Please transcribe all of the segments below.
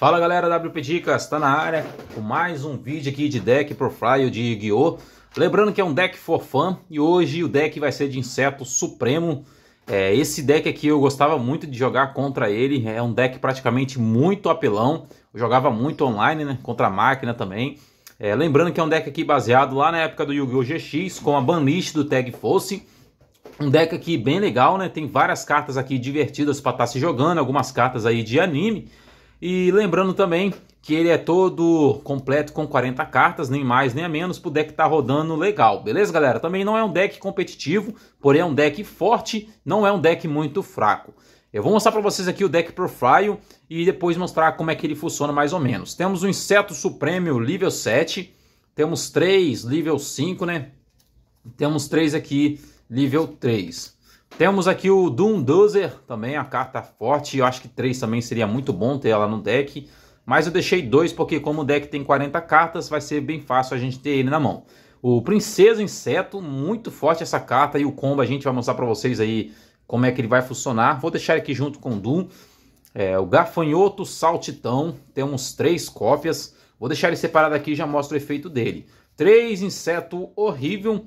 Fala galera, WP Dicas, tá na área com mais um vídeo aqui de deck Profile de Guiô. Lembrando que é um deck for fun e hoje o deck vai ser de Inseto Supremo. É, esse deck aqui eu gostava muito de jogar contra ele, é um deck praticamente muito apelão. Eu jogava muito online, né, contra a máquina também. É, lembrando que é um deck aqui baseado lá na época do Yu-Gi-Oh! GX, com a banlist do Tag Fosse. Um deck aqui bem legal, né, tem várias cartas aqui divertidas para estar tá se jogando, algumas cartas aí de anime. E lembrando também que ele é todo completo com 40 cartas, nem mais nem a menos, pro deck tá rodando legal, beleza galera? Também não é um deck competitivo, porém é um deck forte, não é um deck muito fraco. Eu vou mostrar para vocês aqui o deck profile e depois mostrar como é que ele funciona mais ou menos. Temos o Inseto Supremo nível 7, temos 3 nível 5, né? Temos 3 aqui nível 3. Temos aqui o Doom Dozer, também a carta forte. Eu acho que 3 também seria muito bom ter ela no deck. Mas eu deixei 2 porque como o deck tem 40 cartas, vai ser bem fácil a gente ter ele na mão. O Princesa Inseto, muito forte essa carta. E o combo a gente vai mostrar para vocês aí como é que ele vai funcionar. Vou deixar aqui junto com o Doom. É, o Gafanhoto Saltitão, temos 3 cópias. Vou deixar ele separado aqui e já mostro o efeito dele. 3 Inseto Horrível.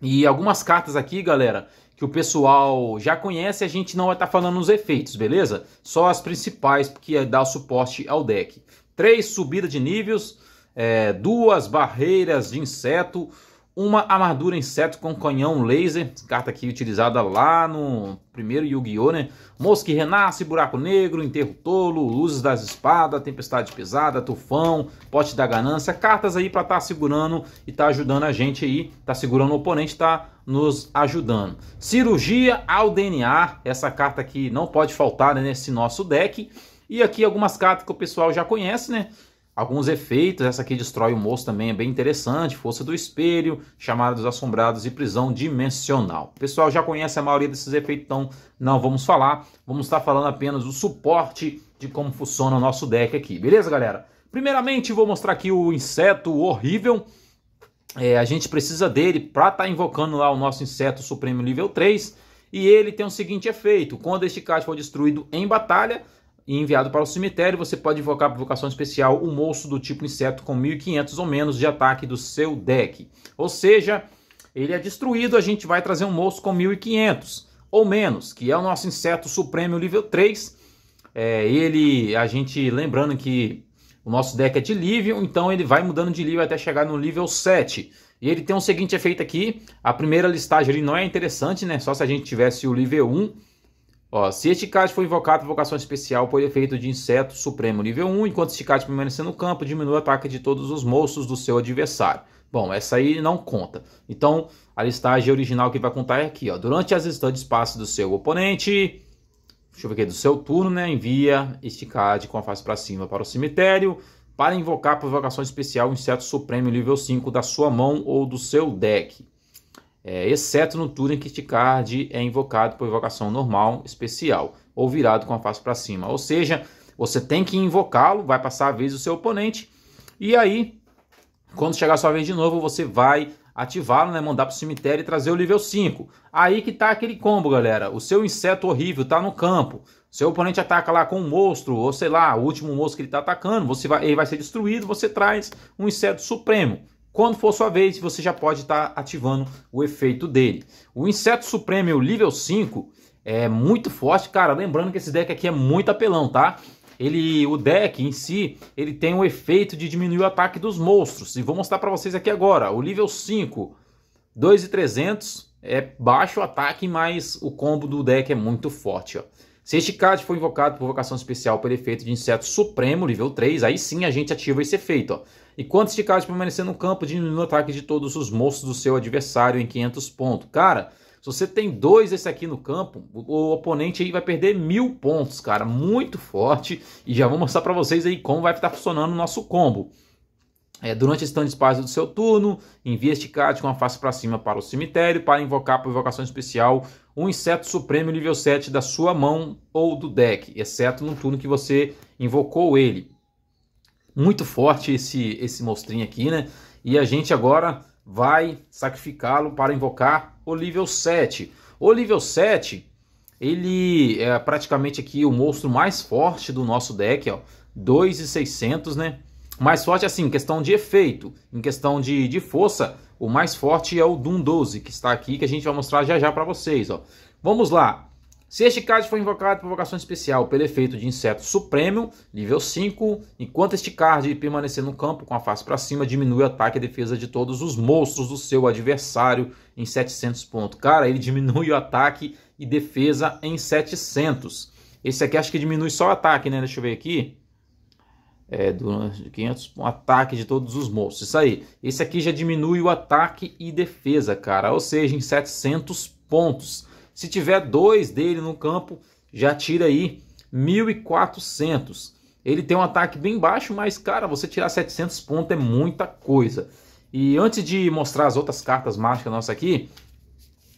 E algumas cartas aqui, galera, que o pessoal já conhece, a gente não vai estar tá falando os efeitos, beleza? Só as principais porque dá suporte ao deck. Três subidas de níveis, é, duas barreiras de inseto, uma armadura inseto com canhão laser, carta aqui utilizada lá no primeiro Yu-Gi-Oh! né? Mosca renasce, buraco negro, enterro tolo, luzes das espadas, tempestade pesada, tufão, pote da ganância, cartas aí para estar tá segurando e tá ajudando a gente aí, tá segurando o oponente, tá nos ajudando. Cirurgia ao DNA, essa carta aqui não pode faltar né, nesse nosso deck. E aqui algumas cartas que o pessoal já conhece, né? Alguns efeitos, essa aqui destrói o moço também, é bem interessante. Força do espelho, chamada dos assombrados e prisão dimensional. O pessoal já conhece a maioria desses efeitos, então não vamos falar. Vamos estar falando apenas do suporte de como funciona o nosso deck aqui, beleza, galera? Primeiramente, vou mostrar aqui o inseto horrível é, a gente precisa dele para estar tá invocando lá o nosso inseto supremo nível 3. E ele tem o seguinte efeito: quando este card for destruído em batalha e enviado para o cemitério, você pode invocar a vocação especial o um moço do tipo inseto com 1500 ou menos de ataque do seu deck. Ou seja, ele é destruído, a gente vai trazer um moço com 1500 ou menos, que é o nosso inseto supremo nível 3. É, ele, a gente lembrando que o nosso deck é de nível, então ele vai mudando de nível até chegar no nível 7. E ele tem o um seguinte efeito aqui, a primeira listagem ele não é interessante, né? Só se a gente tivesse o nível 1. Ó, se este card for invocado vocação especial por efeito de inseto supremo nível 1, enquanto este card permanecer no campo, diminui o ataque de todos os moços do seu adversário. Bom, essa aí não conta. Então, a listagem original que vai contar é aqui, ó. Durante as instantes passe do seu oponente, deixa eu ver aqui, do seu turno, né? Envia este card com a face para cima para o cemitério para invocar por invocação especial um inseto supremo nível 5 da sua mão ou do seu deck. É, exceto no turno em que este card é invocado por invocação normal, especial, ou virado com a face para cima. Ou seja, você tem que invocá-lo, vai passar a vez do seu oponente, e aí, quando chegar a sua vez de novo, você vai ativá-lo, né? Mandar pro cemitério e trazer o nível 5. Aí que tá aquele combo, galera. O seu inseto horrível tá no campo. Seu oponente ataca lá com um monstro, ou sei lá, o último monstro que ele tá atacando, você vai, ele vai ser destruído, você traz um inseto supremo. Quando for sua vez, você já pode estar tá ativando o efeito dele. O inseto supremo o nível 5 é muito forte, cara. Lembrando que esse deck aqui é muito apelão, tá? ele, o deck em si, ele tem um efeito de diminuir o ataque dos monstros. E vou mostrar para vocês aqui agora. O nível 5, 2,300 é baixo o ataque, mas o combo do deck é muito forte. Ó. Se este card for invocado por vocação especial pelo efeito de inseto supremo, nível 3, aí sim a gente ativa esse efeito. Ó. E quando este card permanecer no campo, diminui o ataque de todos os monstros do seu adversário em 500 pontos. Cara, se você tem dois desse aqui no campo, o oponente aí vai perder mil pontos, cara. Muito forte. E já vou mostrar para vocês aí como vai estar funcionando o nosso combo. É, durante a stand espaço do seu turno, envie este card com a face para cima para o cemitério para invocar por invocação especial um inseto supremo nível 7 da sua mão ou do deck, exceto no turno que você invocou ele. Muito forte esse, esse monstrinho aqui, né? E a gente agora vai sacrificá-lo para invocar o nível 7. O nível 7, ele é praticamente aqui o monstro mais forte do nosso deck, ó. 2,600, né? Mais forte, assim, em questão de efeito, em questão de, de força, o mais forte é o Doom 12, que está aqui, que a gente vai mostrar já já para vocês, ó. Vamos lá. Se este card for invocado por vocação especial pelo efeito de inseto supremo, nível 5, enquanto este card permanecer no campo com a face para cima, diminui o ataque e defesa de todos os monstros do seu adversário em 700 pontos. Cara, ele diminui o ataque e defesa em 700. Esse aqui acho que diminui só o ataque, né? Deixa eu ver aqui. É, do 500, um ataque de todos os monstros. Isso aí. Esse aqui já diminui o ataque e defesa, cara. Ou seja, em 700 pontos. Se tiver dois dele no campo, já tira aí 1.400. Ele tem um ataque bem baixo, mas cara, você tirar 700 pontos é muita coisa. E antes de mostrar as outras cartas mágicas nossas aqui,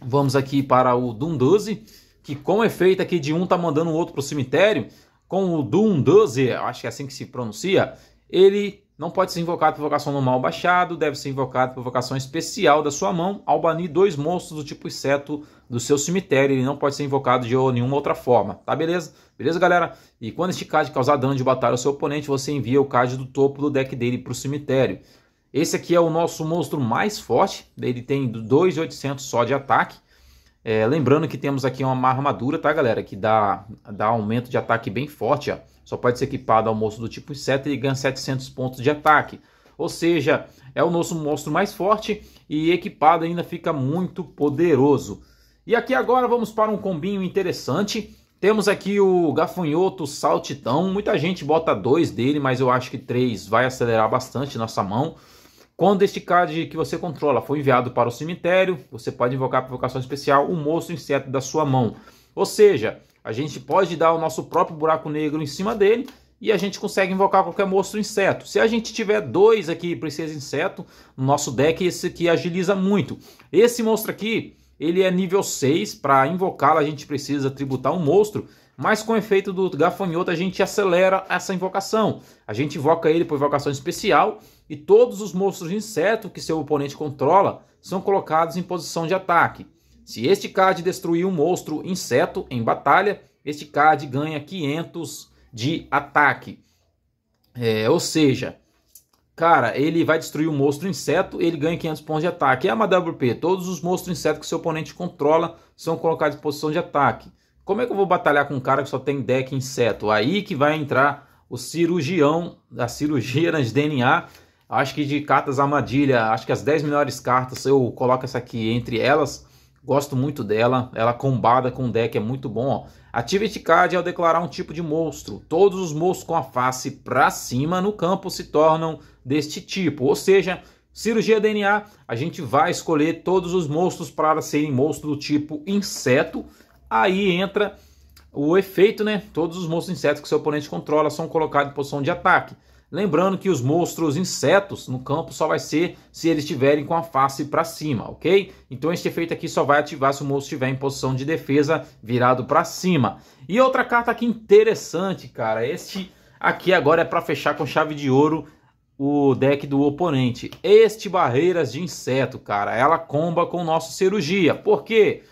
vamos aqui para o Doom 12, que com efeito aqui de um tá mandando o outro para o cemitério, com o Doom 12, acho que é assim que se pronuncia, ele não pode ser invocado por vocação normal baixado, deve ser invocado por vocação especial da sua mão ao banir dois monstros do tipo inseto do seu cemitério, ele não pode ser invocado de nenhuma outra forma, tá beleza? Beleza, galera? E quando este card causar dano de batalha ao seu oponente, você envia o card do topo do deck dele para o cemitério. Esse aqui é o nosso monstro mais forte, ele tem 2,800 só de ataque. É, lembrando que temos aqui uma armadura, tá galera? Que dá, dá aumento de ataque bem forte, ó. Só pode ser equipado ao monstro do tipo inseto e ganha 700 pontos de ataque. Ou seja, é o nosso monstro mais forte e equipado ainda fica muito poderoso. E aqui agora vamos para um combinho interessante. Temos aqui o gafanhoto saltitão. Muita gente bota dois dele, mas eu acho que três vai acelerar bastante nossa mão. Quando este card que você controla foi enviado para o cemitério, você pode invocar a provocação especial o um moço inseto da sua mão. Ou seja, a gente pode dar o nosso próprio buraco negro em cima dele e a gente consegue invocar qualquer monstro inseto. Se a gente tiver dois aqui, princesa inseto, no nosso deck, esse aqui agiliza muito. Esse monstro aqui, ele é nível 6, para invocá-lo a gente precisa tributar um monstro, mas com o efeito do gafanhoto a gente acelera essa invocação. A gente invoca ele por invocação especial e todos os monstros de inseto que seu oponente controla são colocados em posição de ataque. Se este card destruir um monstro inseto em batalha, este card ganha 500 de ataque. É, ou seja, Cara, ele vai destruir o monstro inseto, ele ganha 500 pontos de ataque. É uma WP, todos os monstros insetos que seu oponente controla são colocados em posição de ataque. Como é que eu vou batalhar com um cara que só tem deck inseto? Aí que vai entrar o cirurgião da cirurgia nas DNA. Acho que de cartas armadilha, acho que as 10 melhores cartas, eu coloco essa aqui entre elas. Gosto muito dela, ela combada com o deck é muito bom. Ó. Activity Card ao declarar um tipo de monstro. Todos os monstros com a face para cima no campo se tornam deste tipo. Ou seja, cirurgia DNA, a gente vai escolher todos os monstros para serem monstros do tipo inseto. Aí entra o efeito, né? Todos os monstros insetos que seu oponente controla são colocados em posição de ataque. Lembrando que os monstros insetos no campo só vai ser se eles estiverem com a face para cima, ok? Então este efeito aqui só vai ativar se o monstro estiver em posição de defesa virado para cima. E outra carta aqui interessante, cara. Este aqui agora é para fechar com chave de ouro o deck do oponente. Este Barreiras de Inseto, cara, ela comba com o nosso Cirurgia. Por quê?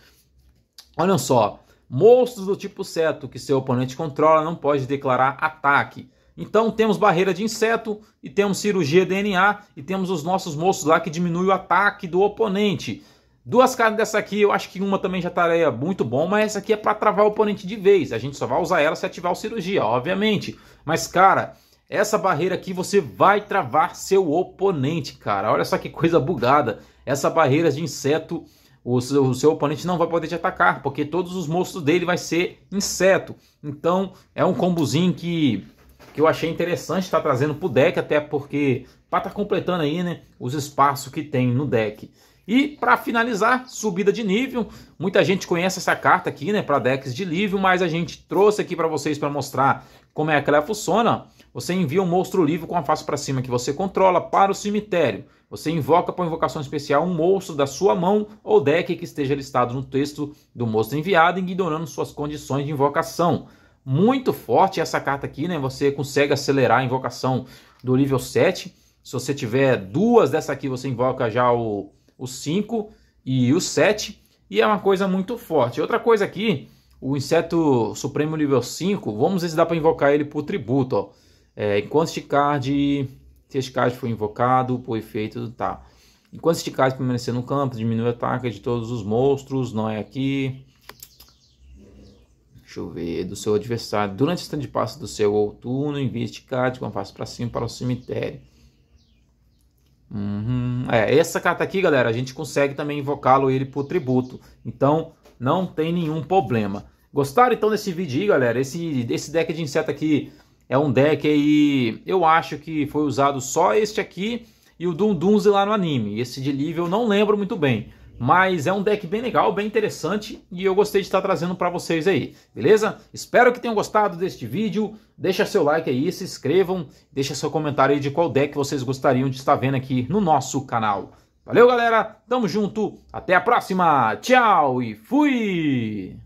Olha só, monstros do tipo seto que seu oponente controla não pode declarar ataque. Então temos barreira de inseto e temos cirurgia DNA e temos os nossos moços lá que diminui o ataque do oponente. Duas carnes dessa aqui, eu acho que uma também já estaria muito bom, mas essa aqui é para travar o oponente de vez. A gente só vai usar ela se ativar o cirurgia, obviamente. Mas cara, essa barreira aqui você vai travar seu oponente, cara. Olha só que coisa bugada. Essa barreira de inseto, o seu, o seu oponente não vai poder te atacar, porque todos os monstros dele vai ser inseto. Então é um combozinho que que eu achei interessante estar tá trazendo para o deck, até porque para estar tá completando aí né, os espaços que tem no deck. E para finalizar, subida de nível. Muita gente conhece essa carta aqui, né, para decks de nível, mas a gente trouxe aqui para vocês para mostrar como é que ela funciona. Você envia um monstro livre com a face para cima que você controla para o cemitério. Você invoca por invocação especial um monstro da sua mão ou deck que esteja listado no texto do monstro enviado, ignorando suas condições de invocação muito forte essa carta aqui, né? Você consegue acelerar a invocação do nível 7. Se você tiver duas dessa aqui, você invoca já o, o 5 e o 7. E é uma coisa muito forte. Outra coisa aqui, o inseto supremo nível 5, vamos ver se dá para invocar ele por tributo. Ó. É, enquanto este card, se este card for invocado, por efeito, tá. Enquanto este card permanecer no campo, diminui o ataque de todos os monstros, não é aqui. Deixa eu ver, do seu adversário. Durante o stand de do seu outono, envie este card com a face para cima para o cemitério. Uhum. É, essa carta aqui, galera, a gente consegue também invocá-lo ele por tributo. Então, não tem nenhum problema. Gostaram então desse vídeo aí, galera? Esse, esse deck de inseto aqui é um deck aí... Eu acho que foi usado só este aqui e o Dundunze lá no anime. Esse de nível eu não lembro muito bem. Mas é um deck bem legal, bem interessante e eu gostei de estar trazendo para vocês aí, beleza? Espero que tenham gostado deste vídeo. Deixa seu like aí, se inscrevam, deixa seu comentário aí de qual deck vocês gostariam de estar vendo aqui no nosso canal. Valeu, galera. Tamo junto. Até a próxima. Tchau e fui.